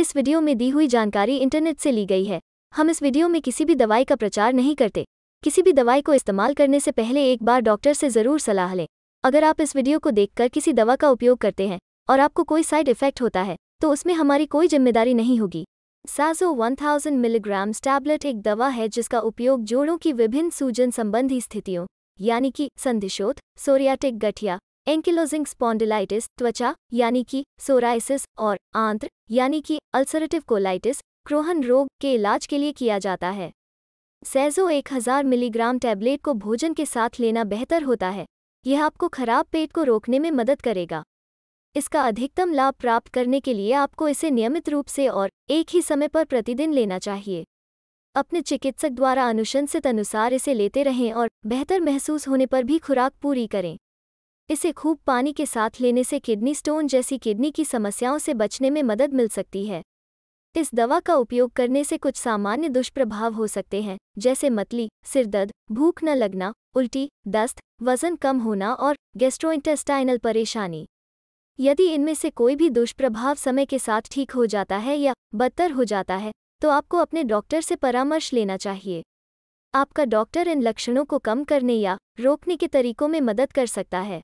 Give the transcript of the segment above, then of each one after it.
इस वीडियो में दी हुई जानकारी इंटरनेट से ली गई है हम इस वीडियो में किसी भी दवाई का प्रचार नहीं करते किसी भी दवाई को इस्तेमाल करने से पहले एक बार डॉक्टर से ज़रूर सलाह लें अगर आप इस वीडियो को देखकर किसी दवा का उपयोग करते हैं और आपको कोई साइड इफेक्ट होता है तो उसमें हमारी कोई जिम्मेदारी नहीं होगी साजो 1000 मिलीग्राम टैबलेट एक दवा है जिसका उपयोग जोड़ों की विभिन्न सूजन संबंधी स्थितियों यानी कि संधिशोध सोरियाटिक गठिया एंकिलोजिंग स्पॉन्डिलाइटिस त्वचा यानी कि सोराइसिस और आंत्र यानी कि अल्सरेटिव कोलाइटिस क्रोहन रोग के इलाज के लिए किया जाता है सैजो 1000 मिलीग्राम टैबलेट को भोजन के साथ लेना बेहतर होता है यह आपको खराब पेट को रोकने में मदद करेगा इसका अधिकतम लाभ प्राप्त करने के लिए आपको इसे नियमित रूप से और एक ही समय पर प्रतिदिन लेना चाहिए अपने चिकित्सक द्वारा अनुशंसित अनुसार इसे लेते रहें और बेहतर महसूस होने पर भी खुराक पूरी करें इसे खूब पानी के साथ लेने से किडनी स्टोन जैसी किडनी की समस्याओं से बचने में मदद मिल सकती है इस दवा का उपयोग करने से कुछ सामान्य दुष्प्रभाव हो सकते हैं जैसे मतली सिरदर्द भूख न लगना उल्टी दस्त वजन कम होना और गेस्ट्रोइंटेस्टाइनल परेशानी यदि इनमें से कोई भी दुष्प्रभाव समय के साथ ठीक हो जाता है या बदतर हो जाता है तो आपको अपने डॉक्टर से परामर्श लेना चाहिए आपका डॉक्टर इन लक्षणों को कम करने या रोकने के तरीकों में मदद कर सकता है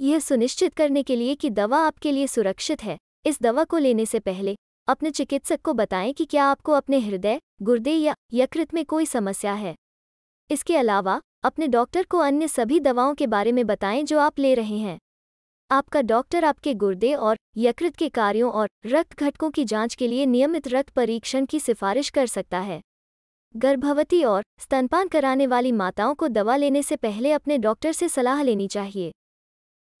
यह सुनिश्चित करने के लिए कि दवा आपके लिए सुरक्षित है इस दवा को लेने से पहले अपने चिकित्सक को बताएं कि क्या आपको अपने हृदय गुर्दे या यकृत में कोई समस्या है इसके अलावा अपने डॉक्टर को अन्य सभी दवाओं के बारे में बताएं जो आप ले रहे हैं आपका डॉक्टर आपके गुर्दे और यकृत के कार्यों और रक्त घटकों की जांच के लिए नियमित रक्त परीक्षण की सिफारिश कर सकता है गर्भवती और स्तनपान कराने वाली माताओं को दवा लेने से पहले अपने डॉक्टर से सलाह लेनी चाहिए